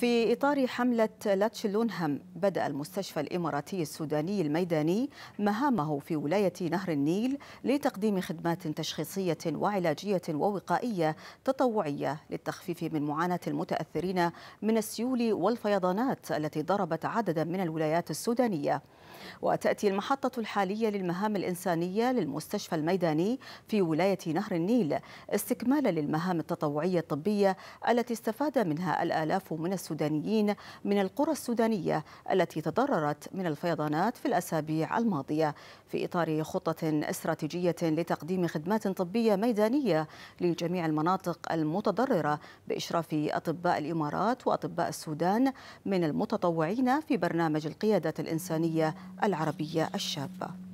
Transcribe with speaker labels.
Speaker 1: في إطار حملة لاتش لونهم بدأ المستشفى الإماراتي السوداني الميداني مهامه في ولاية نهر النيل لتقديم خدمات تشخيصية وعلاجية ووقائية تطوعية للتخفيف من معاناة المتأثرين من السيول والفيضانات التي ضربت عددا من الولايات السودانية وتأتي المحطة الحالية للمهام الإنسانية للمستشفى الميداني في ولاية نهر النيل استكمالا للمهام التطوعية الطبية التي استفاد منها الآلاف من السودانية السودانيين من القرى السودانية التي تضررت من الفيضانات في الأسابيع الماضية في إطار خطة استراتيجية لتقديم خدمات طبية ميدانية لجميع المناطق المتضررة بإشراف أطباء الإمارات وأطباء السودان من المتطوعين في برنامج القيادة الإنسانية العربية الشابة